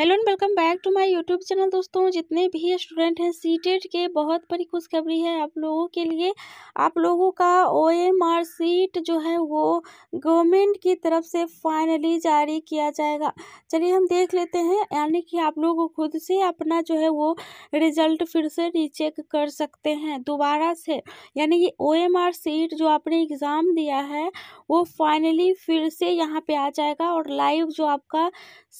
hello and welcome back to my YouTube channel दोस्तों जितने भी स्टूडेंट हैं सी टेट e के बहुत बड़ी खुशखबरी है आप लोगों के लिए आप लोगों का ओ एम आर सीट जो है वो गवर्नमेंट की तरफ से फाइनली जारी किया जाएगा चलिए हम देख लेते हैं यानी कि आप लोग खुद से अपना जो है वो रिजल्ट फिर से रीचेक कर सकते हैं दोबारा से यानी कि ओ एम आर सीट जो आपने एग्ज़ाम दिया है वो फाइनली फिर से यहाँ पर आ जाएगा और लाइव जो आपका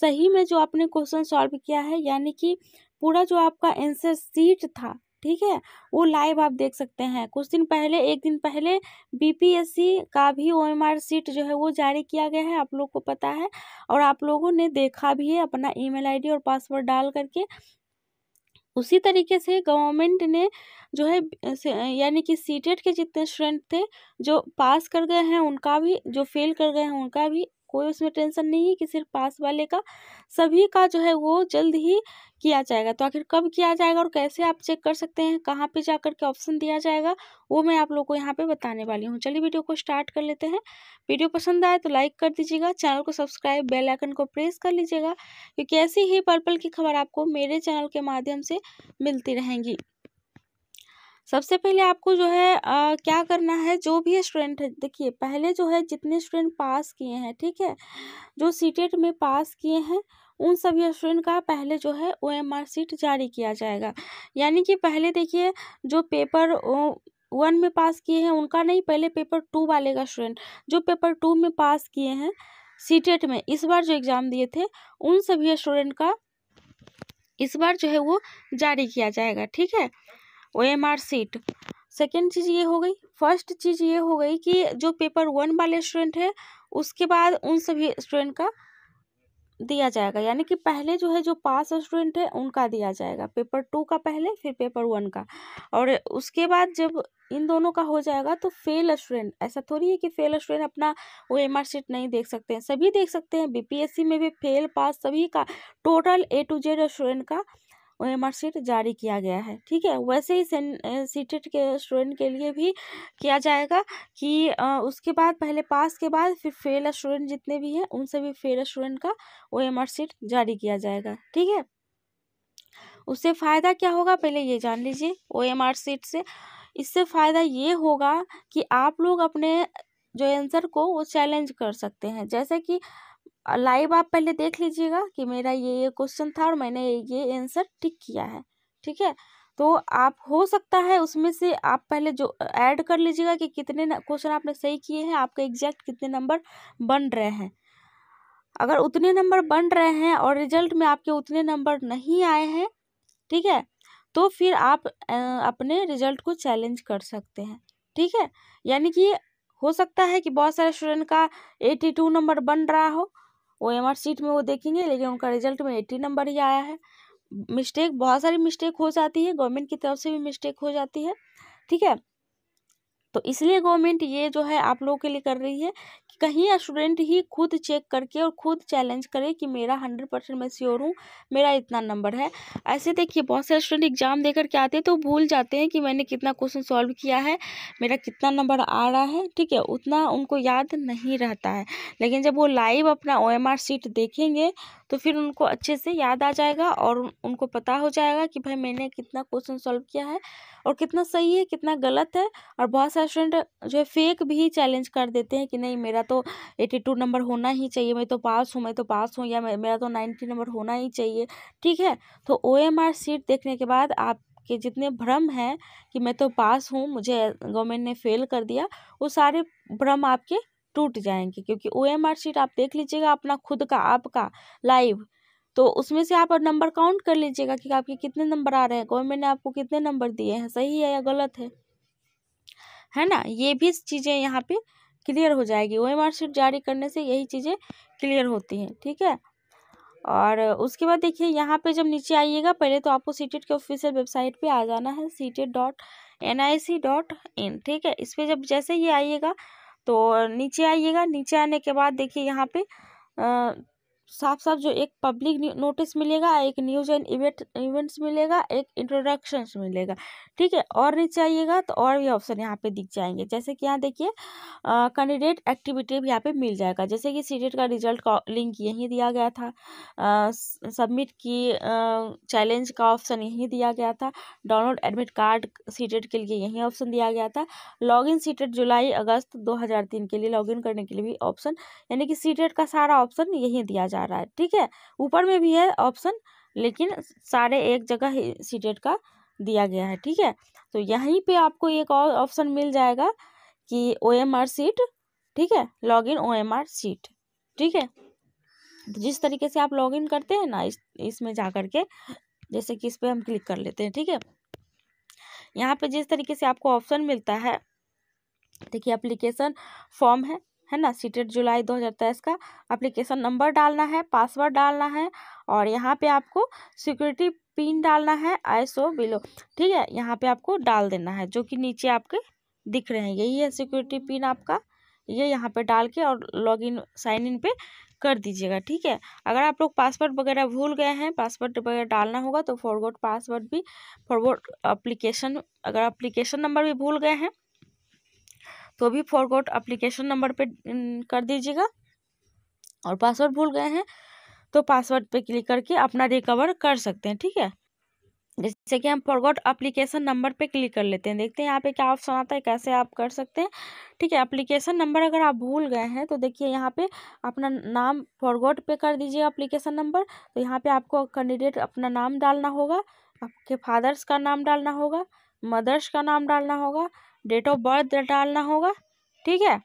सही में जो आपने क्वेश्चन सॉल्व किया है यानी कि पूरा जो आपका एंसर सीट था ठीक है वो लाइव आप देख सकते हैं कुछ दिन पहले एक दिन पहले बीपीएससी का भी ओएमआर सीट जो है वो जारी किया गया है आप लोग को पता है और आप लोगों ने देखा भी है अपना ईमेल आईडी और पासवर्ड डाल करके उसी तरीके से गवर्नमेंट ने जो है यानी कि सीटेट के जितने स्टूडेंट थे जो पास कर गए हैं उनका भी जो फेल कर गए हैं उनका भी कोई उसमें टेंशन नहीं है कि सिर्फ पास वाले का सभी का जो है वो जल्द ही किया जाएगा तो आखिर कब किया जाएगा और कैसे आप चेक कर सकते हैं कहाँ पे जा के ऑप्शन दिया जाएगा वो मैं आप लोग को यहाँ पे बताने वाली हूँ चलिए वीडियो को स्टार्ट कर लेते हैं वीडियो पसंद आए तो लाइक कर दीजिएगा चैनल को सब्सक्राइब बेल आइकन को प्रेस कर लीजिएगा क्योंकि ऐसी ही पर्पल की खबर आपको मेरे चैनल के माध्यम से मिलती रहेंगी सबसे पहले आपको जो है आ, क्या करना है जो भी स्टूडेंट है देखिए पहले जो है जितने स्टूडेंट पास किए हैं ठीक है जो सीटेट e में पास किए हैं उन सभी स्टूडेंट का पहले जो है ओ एम आर सीट जारी किया जाएगा यानी कि पहले देखिए जो पेपर वन में पास किए हैं उनका नहीं पहले पेपर टू वाले का स्टूडेंट जो पेपर टू में पास किए हैं सीटेट e में इस बार जो एग्ज़ाम दिए थे उन सभी स्टूडेंट का इस बार जो है वो जारी किया जाएगा ठीक है O M R sheet second चीज़ ये हो गई फर्स्ट चीज़ ये हो गई कि जो पेपर वन वाले स्टूडेंट है उसके बाद उन सभी स्टूडेंट का दिया जाएगा यानी कि पहले जो है जो पास स्टूडेंट है उनका दिया जाएगा पेपर टू का पहले फिर पेपर वन का और उसके बाद जब इन दोनों का हो जाएगा तो फेल स्टूडेंट ऐसा थोड़ी है कि फेल स्टूडेंट अपना वो एम आर सीट नहीं देख सकते हैं सभी देख सकते हैं बीपीएससी में भी फेल पास सभी का total A to Z student का मार्कशीट जारी किया गया है ठीक है वैसे ही सीटेट के स्टूडेंट के लिए भी किया जाएगा कि उसके बाद पहले पास के बाद फिर फेल स्टूडेंट जितने भी हैं उनसे भी फेल स्टूडेंट का ओ मार्कशीट जारी किया जाएगा ठीक है उससे फ़ायदा क्या होगा पहले ये जान लीजिए ओ एम आर सीट से इससे फ़ायदा ये होगा कि आप लोग अपने जो आंसर को वो चैलेंज कर सकते हैं जैसे कि लाइव आप पहले देख लीजिएगा कि मेरा ये ये क्वेश्चन था और मैंने ये आंसर ठीक किया है ठीक है तो आप हो सकता है उसमें से आप पहले जो ऐड कर लीजिएगा कि कितने क्वेश्चन आपने सही किए हैं आपके एग्जैक्ट कितने नंबर बन रहे हैं अगर उतने नंबर बन रहे हैं और रिजल्ट में आपके उतने नंबर नहीं आए हैं ठीक है तो फिर आप अपने रिजल्ट को चैलेंज कर सकते हैं ठीक है यानी कि हो सकता है कि बहुत सारे स्टूडेंट का एटी टू नंबर बन रहा हो ओ सीट में वो देखेंगे लेकिन उनका रिजल्ट में एट्टी नंबर ही आया है मिस्टेक बहुत सारी मिस्टेक हो जाती है गवर्नमेंट की तरफ से भी मिस्टेक हो जाती है ठीक है तो इसलिए गवर्नमेंट ये जो है आप लोगों के लिए कर रही है कहीं स्टूडेंट ही खुद चेक करके और खुद चैलेंज करे कि मेरा हंड्रेड परसेंट मैं श्योर हूँ मेरा इतना नंबर है ऐसे देखिए बहुत सारे स्टूडेंट एग्ज़ाम देकर के आते हैं तो भूल जाते हैं कि मैंने कितना क्वेश्चन सॉल्व किया है मेरा कितना नंबर आ रहा है ठीक है उतना उनको याद नहीं रहता है लेकिन जब वो लाइव अपना ओ एम शीट देखेंगे तो फिर उनको अच्छे से याद आ जाएगा और उनको पता हो जाएगा कि भाई मैंने कितना क्वेश्चन सॉल्व किया है और कितना सही है कितना गलत है और बहुत सारे स्टूडेंट जो है फेक भी चैलेंज कर देते हैं कि नहीं मेरा तो एटी टू नंबर होना ही चाहिए मैं तो पास हूँ मैं तो पास हूँ या मेरा तो नाइन्टी नंबर होना ही चाहिए ठीक है तो ओ एम आर सीट देखने के बाद आप कि जितने भ्रम हैं कि मैं तो पास हूँ मुझे गवर्नमेंट ने फेल कर दिया वो सारे भ्रम आपके टूट जाएंगे क्योंकि ओ एम आर शीट आप देख लीजिएगा अपना खुद का आपका लाइव तो उसमें से आप नंबर काउंट कर लीजिएगा कि आपके कितने नंबर आ रहे हैं गवर्नमेंट ने आपको कितने नंबर दिए हैं सही है या गलत है है ना ये भी चीज़ें यहाँ पे क्लियर हो जाएगी ओ एम आर शीट जारी करने से यही चीज़ें क्लियर होती हैं ठीक है और उसके बाद देखिए यहाँ पे जब नीचे आइएगा पहले तो आपको सी के ऑफिशियल वेबसाइट पे आ जाना है dot N I C dot in ठीक है इस पर जब जैसे ये आइएगा तो नीचे आइएगा नीचे आने के बाद देखिए यहाँ पे साफ साफ जो एक पब्लिक नोटिस मिलेगा एक न्यूज़ एंड इवेंट इवेंट्स मिलेगा एक इंट्रोडक्शन मिलेगा ठीक है और नहीं चाहिएगा तो और भी ऑप्शन यहाँ पे दिख जाएंगे जैसे कि यहाँ देखिए कैंडिडेट एक्टिविटी भी यहाँ पे मिल जाएगा जैसे कि सी e का रिजल्ट का लिंक यहीं दिया गया था सबमिट की चैलेंज का ऑप्शन यहीं दिया गया था डाउनलोड एडमिट कार्ड सी के लिए यहीं ऑप्शन दिया गया था लॉगिन इन e जुलाई अगस्त दो के लिए लॉग करने के लिए भी ऑप्शन यानी कि सी e का सारा ऑप्शन यहीं दिया जाए जा रहा है ठीक है ऊपर में भी है ऑप्शन लेकिन सारे एक जगह सीटेट का दिया गया है ठीक है तो यहीं पे आपको एक और ऑप्शन मिल जाएगा कि ओ एम आर सीट ठीक है log in O M R sheet ठीक है तो जिस तरीके से आप लॉग इन करते हैं ना इस इसमें जा कर के जैसे कि इस पर हम क्लिक कर लेते हैं ठीक है यहाँ पे जिस तरीके से आपको ऑप्शन मिलता है देखिए एप्लीकेशन फॉर्म है है ना सीटेट जुलाई 2023 का अप्लीकेशन नंबर डालना है पासवर्ड डालना है और यहाँ पे आपको सिक्योरिटी पिन डालना है आई सो बिलो ठीक है यहाँ पे आपको डाल देना है जो कि नीचे आपके दिख रहे हैं यही है सिक्योरिटी पिन आपका ये यहाँ पे डाल के और लॉग इन साइन इन पे कर दीजिएगा ठीक है अगर आप लोग पासवर्ड वगैरह भूल गए हैं पासवर्ड वगैरह डालना होगा तो फॉरवर्ड पासवर्ड भी फॉरवर्ड अप्लीकेशन अगर अप्लीकेशन नंबर भी भूल गए हैं तो भी फॉरगॉट अप्लीकेशन नंबर पे कर दीजिएगा और पासवर्ड भूल गए हैं तो पासवर्ड पे क्लिक करके अपना रिकवर कर सकते हैं ठीक है जैसे कि हम फॉरगॉट अप्लीकेशन नंबर पे क्लिक कर लेते हैं देखते हैं यहाँ पे क्या ऑप्शन आता है कैसे आप कर सकते हैं ठीक है अप्लीकेशन नंबर अगर आप भूल गए हैं तो देखिए यहाँ पे अपना नाम फॉरगॉट पे कर दीजिए अप्लीकेशन नंबर तो यहाँ पे आपको कैंडिडेट अपना नाम डालना होगा आपके फादर्स का नाम डालना होगा मदर्स का नाम डालना होगा डेट ऑफ बर्थ डालना होगा ठीक है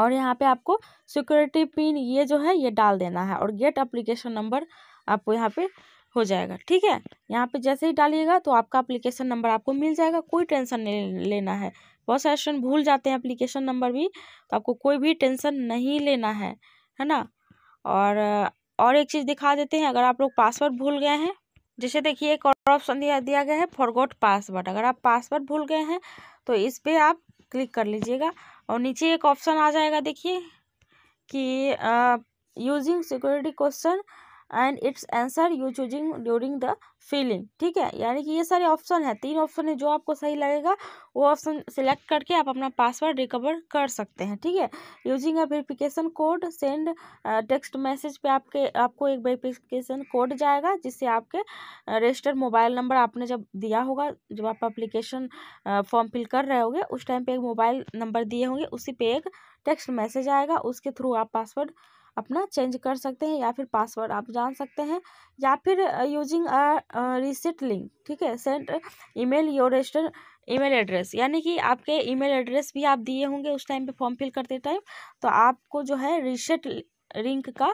और यहाँ पे आपको सिक्योरिटी पिन ये जो है ये डाल देना है और गेट अप्लीकेशन नंबर आपको यहाँ पे हो जाएगा ठीक है यहाँ पे जैसे ही डालिएगा तो आपका अप्लीकेशन नंबर आपको मिल जाएगा कोई टेंशन नहीं लेना है बहुत सारे स्टूडेंट भूल जाते हैं अप्लीकेशन नंबर भी तो आपको कोई भी टेंशन नहीं लेना है है ना और और एक चीज़ दिखा देते हैं अगर आप लोग पासवर्ड भूल गए हैं जैसे देखिए एक और ऑप्शन दिया दिया गया है फॉरगोट पासवर्ड अगर आप पासवर्ड भूल गए हैं तो इस पर आप क्लिक कर लीजिएगा और नीचे एक ऑप्शन आ जाएगा देखिए कि using security question and its answer you choosing during the filling ठीक है यानी कि ये सारे ऑप्शन है तीन ऑप्शन है जो आपको सही लगेगा वो ऑप्शन सिलेक्ट करके आप अपना पासवर्ड रिकवर कर सकते हैं ठीक है using a verification code send text message पे आपके आपको एक वेरिफिकेशन कोड जाएगा जिससे आपके रजिस्टर्ड मोबाइल नंबर आपने जब दिया होगा जब आप अप्लीकेशन फॉर्म फिल कर रहे होंगे उस टाइम पर एक मोबाइल नंबर दिए होंगे उसी पर एक टेक्स्ट मैसेज आएगा उसके थ्रू आप पासवर्ड अपना चेंज कर सकते हैं या फिर पासवर्ड आप जान सकते हैं या फिर यूजिंग रिसेट लिंक ठीक है send email your register email address यानी कि आपके ईमेल एड्रेस भी आप दिए होंगे उस टाइम पे फॉर्म फिल करते टाइम तो आपको जो है रिसेट लिंक का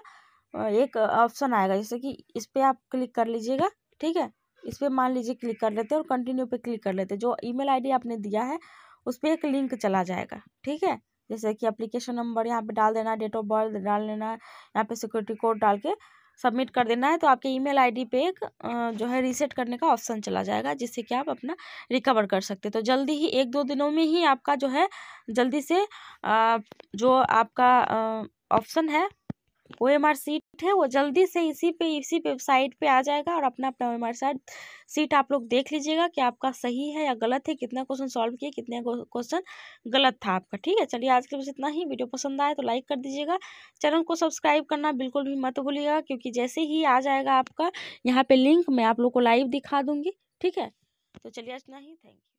एक ऑप्शन आएगा जैसे कि इस पर आप क्लिक कर लीजिएगा ठीक है इस पर मान लीजिए क्लिक कर लेते हैं और कंटिन्यू पे क्लिक कर लेते हैं जो ईमेल आईडी आपने दिया है उस पर एक लिंक चला जाएगा ठीक है जैसे कि एप्लीकेशन नंबर यहाँ पे डाल देना है डेट ऑफ बर्थ डाल लेना है यहाँ पे सिक्योरिटी कोड डाल के सबमिट कर देना है तो आपके ईमेल आईडी पे एक जो है रीसेट करने का ऑप्शन चला जाएगा जिससे कि आप अपना रिकवर कर सकते तो जल्दी ही एक दो दिनों में ही आपका जो है जल्दी से जो आपका ऑप्शन है ओ एम आर सीट है वो जल्दी से इसी पे इसी वेबसाइट पे आ जाएगा और अपना अपना O M R sheet sheet आप लोग देख लीजिएगा कि आपका सही है या गलत है कितना क्वेश्चन सॉल्व किया कितने क्वेश्चन गलत था आपका ठीक है चलिए आज के बस इतना ही वीडियो पसंद आए तो लाइक कर दीजिएगा चैनल को सब्सक्राइब करना बिल्कुल भी मत भूलिएगा क्योंकि जैसे ही आ जाएगा आपका यहाँ पर लिंक मैं आप लोग को लाइव दिखा दूँगी ठीक है तो चलिए आज इतना ही थैंक यू